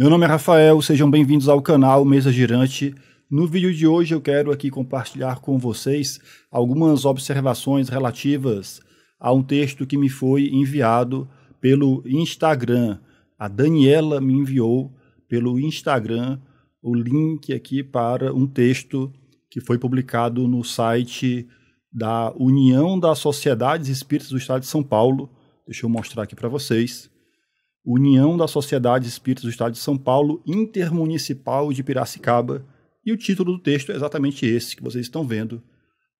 Meu nome é Rafael, sejam bem-vindos ao canal Mesa Girante. No vídeo de hoje eu quero aqui compartilhar com vocês algumas observações relativas a um texto que me foi enviado pelo Instagram. A Daniela me enviou pelo Instagram o link aqui para um texto que foi publicado no site da União das Sociedades Espíritas do Estado de São Paulo. Deixa eu mostrar aqui para vocês. União da Sociedade Espírita do Estado de São Paulo Intermunicipal de Piracicaba, e o título do texto é exatamente esse que vocês estão vendo.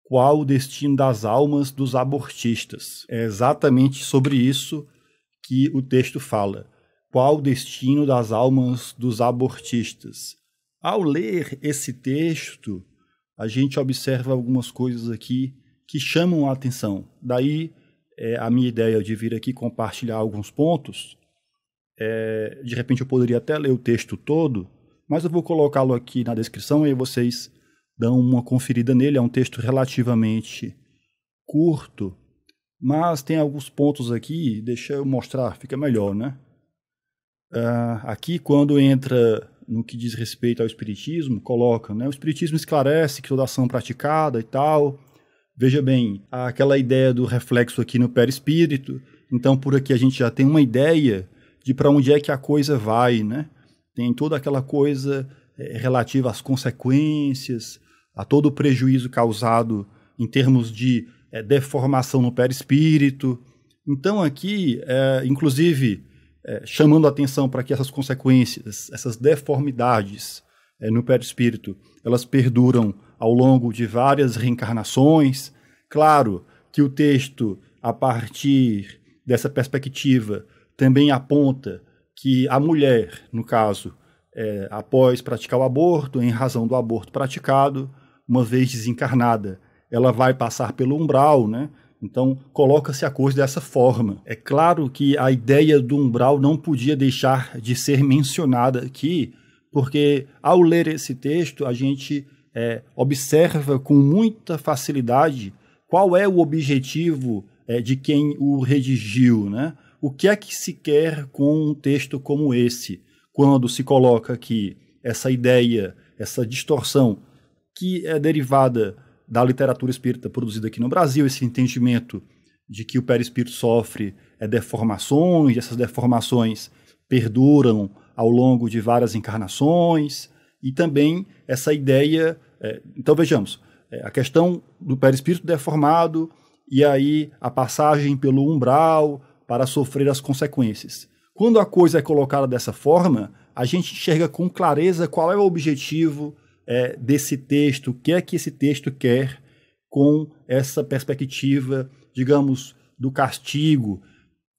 Qual o destino das almas dos abortistas? É exatamente sobre isso que o texto fala. Qual o destino das almas dos abortistas? Ao ler esse texto, a gente observa algumas coisas aqui que chamam a atenção. Daí é, a minha ideia de vir aqui compartilhar alguns pontos é, de repente eu poderia até ler o texto todo, mas eu vou colocá-lo aqui na descrição e vocês dão uma conferida nele. É um texto relativamente curto, mas tem alguns pontos aqui, deixa eu mostrar, fica melhor, né? Uh, aqui, quando entra no que diz respeito ao Espiritismo, coloca, né? O Espiritismo esclarece que toda ação praticada e tal. Veja bem, aquela ideia do reflexo aqui no perispírito. Então, por aqui a gente já tem uma ideia de para onde é que a coisa vai, né? Tem toda aquela coisa é, relativa às consequências, a todo o prejuízo causado em termos de é, deformação no perispírito. Então, aqui, é, inclusive, chamando a atenção para que essas consequências, essas deformidades no perispírito, elas perduram ao longo de várias reencarnações. Claro que o texto, a partir dessa perspectiva, também aponta que a mulher, no caso, é, após praticar o aborto, em razão do aborto praticado, uma vez desencarnada, ela vai passar pelo umbral, né? Então, coloca-se a coisa dessa forma. É claro que a ideia do umbral não podia deixar de ser mencionada aqui, porque ao ler esse texto, a gente é, observa com muita facilidade qual é o objetivo é, de quem o redigiu, né? o que é que se quer com um texto como esse, quando se coloca que essa ideia, essa distorção que é derivada da literatura espírita produzida aqui no Brasil, esse entendimento de que o perispírito sofre é, deformações, essas deformações perduram ao longo de várias encarnações, e também essa ideia. É, então vejamos, é, a questão do perispírito deformado e aí a passagem pelo umbral, para sofrer as consequências. Quando a coisa é colocada dessa forma, a gente enxerga com clareza qual é o objetivo é, desse texto, o que é que esse texto quer com essa perspectiva, digamos, do castigo.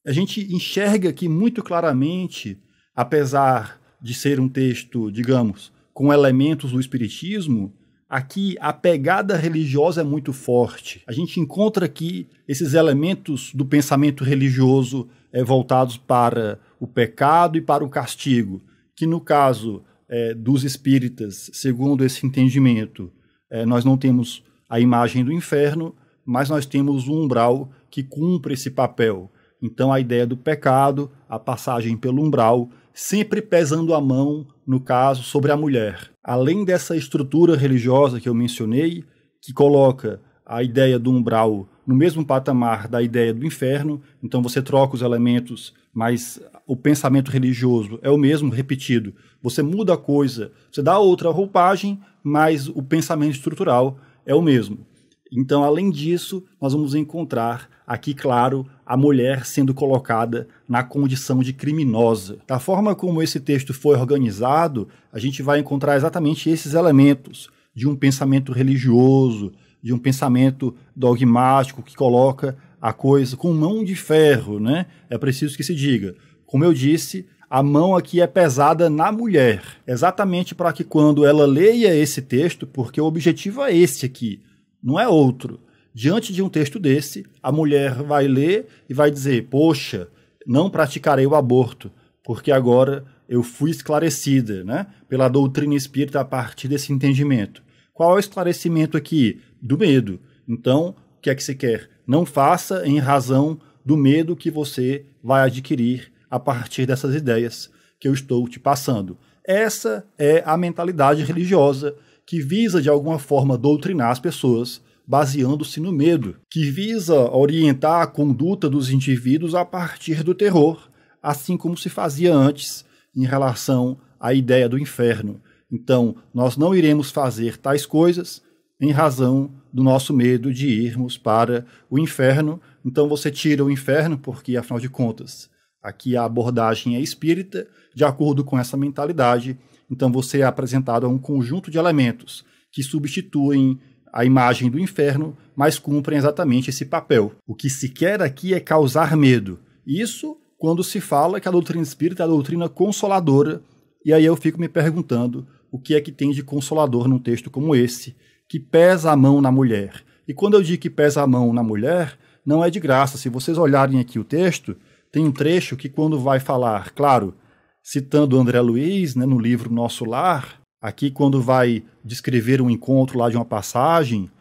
A gente enxerga aqui muito claramente, apesar de ser um texto, digamos, com elementos do Espiritismo, Aqui a pegada religiosa é muito forte. A gente encontra aqui esses elementos do pensamento religioso é, voltados para o pecado e para o castigo, que no caso é, dos espíritas, segundo esse entendimento, é, nós não temos a imagem do inferno, mas nós temos o umbral que cumpre esse papel. Então a ideia do pecado, a passagem pelo umbral, sempre pesando a mão, no caso, sobre a mulher. Além dessa estrutura religiosa que eu mencionei, que coloca a ideia do umbral no mesmo patamar da ideia do inferno, então você troca os elementos, mas o pensamento religioso é o mesmo, repetido. Você muda a coisa, você dá outra roupagem, mas o pensamento estrutural é o mesmo. Então, além disso, nós vamos encontrar aqui, claro, a mulher sendo colocada na condição de criminosa. Da forma como esse texto foi organizado, a gente vai encontrar exatamente esses elementos de um pensamento religioso, de um pensamento dogmático que coloca a coisa com mão de ferro, né? É preciso que se diga. Como eu disse, a mão aqui é pesada na mulher, exatamente para que quando ela leia esse texto, porque o objetivo é esse aqui, não é outro. Diante de um texto desse, a mulher vai ler e vai dizer: Poxa, não praticarei o aborto, porque agora eu fui esclarecida né, pela doutrina espírita a partir desse entendimento. Qual é o esclarecimento aqui? Do medo. Então, o que é que se quer? Não faça em razão do medo que você vai adquirir a partir dessas ideias que eu estou te passando. Essa é a mentalidade religiosa que visa de alguma forma doutrinar as pessoas, baseando-se no medo, que visa orientar a conduta dos indivíduos a partir do terror, assim como se fazia antes em relação à ideia do inferno. Então, nós não iremos fazer tais coisas em razão do nosso medo de irmos para o inferno. Então, você tira o inferno, porque, afinal de contas, Aqui a abordagem é espírita, de acordo com essa mentalidade. Então você é apresentado a um conjunto de elementos que substituem a imagem do inferno, mas cumprem exatamente esse papel. O que se quer aqui é causar medo. Isso quando se fala que a doutrina espírita é a doutrina consoladora. E aí eu fico me perguntando o que é que tem de consolador num texto como esse, que pesa a mão na mulher. E quando eu digo que pesa a mão na mulher, não é de graça. Se vocês olharem aqui o texto, tem um trecho que, quando vai falar, claro, citando André Luiz, né, no livro Nosso Lar, aqui, quando vai descrever um encontro lá de uma passagem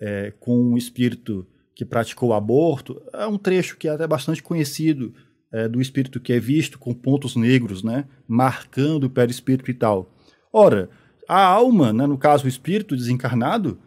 é, com um espírito que praticou aborto, é um trecho que é até bastante conhecido é, do espírito que é visto com pontos negros, né, marcando o perispírito e tal. Ora, a alma, né, no caso o espírito desencarnado,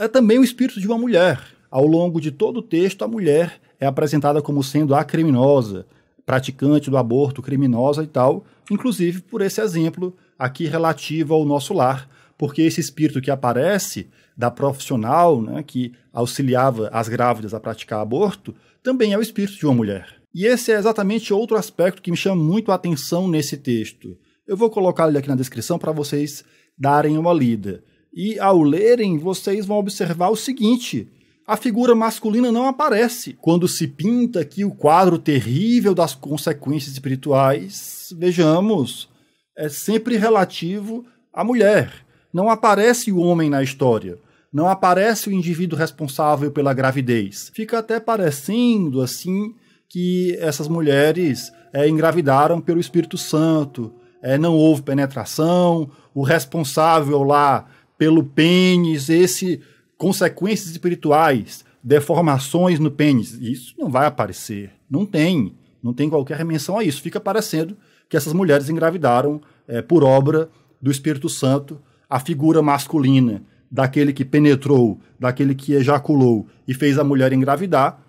é, é também o espírito de uma mulher. Ao longo de todo o texto, a mulher é apresentada como sendo a criminosa, praticante do aborto, criminosa e tal, inclusive por esse exemplo aqui relativo ao nosso lar, porque esse espírito que aparece da profissional né, que auxiliava as grávidas a praticar aborto também é o espírito de uma mulher. E esse é exatamente outro aspecto que me chama muito a atenção nesse texto. Eu vou colocar ele aqui na descrição para vocês darem uma lida. E ao lerem, vocês vão observar o seguinte: a figura masculina não aparece quando se pinta aqui o quadro terrível das consequências espirituais. Vejamos, é sempre relativo à mulher. Não aparece o homem na história. Não aparece o indivíduo responsável pela gravidez. Fica até parecendo assim que essas mulheres é, engravidaram pelo Espírito Santo, é, não houve penetração, o responsável lá pelo pênis, esse consequências espirituais, deformações no pênis. Isso não vai aparecer. Não tem. Não tem qualquer menção a isso. Fica parecendo que essas mulheres engravidaram é, por obra do Espírito Santo a figura masculina daquele que penetrou, daquele que ejaculou e fez a mulher engravidar.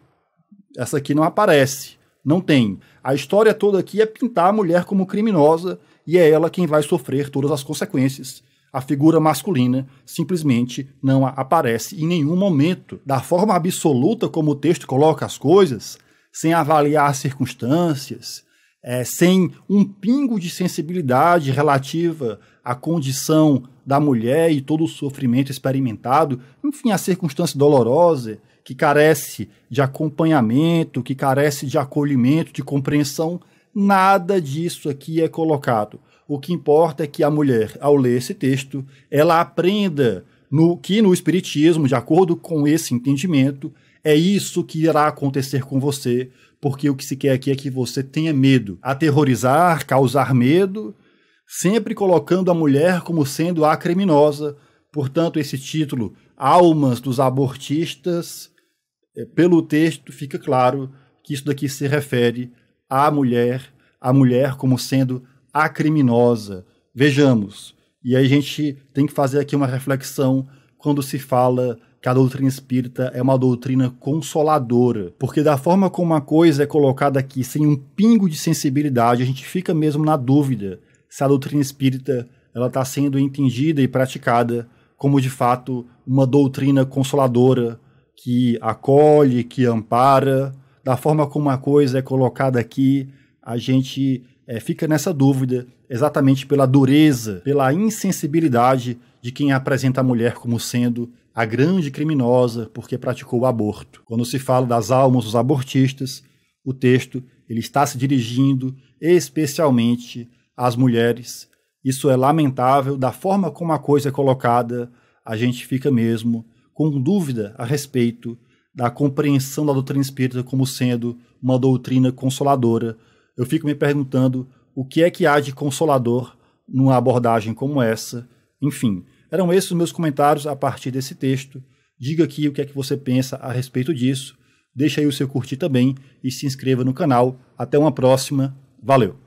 Essa aqui não aparece. Não tem. A história toda aqui é pintar a mulher como criminosa e é ela quem vai sofrer todas as consequências a figura masculina simplesmente não aparece em nenhum momento. Da forma absoluta como o texto coloca as coisas, sem avaliar as circunstâncias, é, sem um pingo de sensibilidade relativa à condição da mulher e todo o sofrimento experimentado, enfim, a circunstância dolorosa que carece de acompanhamento, que carece de acolhimento, de compreensão, nada disso aqui é colocado. O que importa é que a mulher, ao ler esse texto, ela aprenda no que no espiritismo, de acordo com esse entendimento, é isso que irá acontecer com você, porque o que se quer aqui é que você tenha medo, aterrorizar, causar medo, sempre colocando a mulher como sendo a criminosa. Portanto, esse título Almas dos abortistas, é, pelo texto fica claro que isso daqui se refere à mulher, a mulher como sendo a criminosa. Vejamos. E aí a gente tem que fazer aqui uma reflexão quando se fala que a doutrina espírita é uma doutrina consoladora, porque da forma como uma coisa é colocada aqui sem um pingo de sensibilidade, a gente fica mesmo na dúvida se a doutrina espírita ela está sendo entendida e praticada como de fato uma doutrina consoladora que acolhe, que ampara. Da forma como uma coisa é colocada aqui, a gente é, fica nessa dúvida, exatamente pela dureza, pela insensibilidade de quem apresenta a mulher como sendo a grande criminosa porque praticou o aborto. Quando se fala das almas dos abortistas, o texto ele está se dirigindo especialmente às mulheres. Isso é lamentável, da forma como a coisa é colocada, a gente fica mesmo com dúvida a respeito da compreensão da doutrina espírita como sendo uma doutrina consoladora, eu fico me perguntando o que é que há de consolador numa abordagem como essa. Enfim, eram esses os meus comentários a partir desse texto. Diga aqui o que é que você pensa a respeito disso. Deixa aí o seu curtir também e se inscreva no canal. Até uma próxima. Valeu!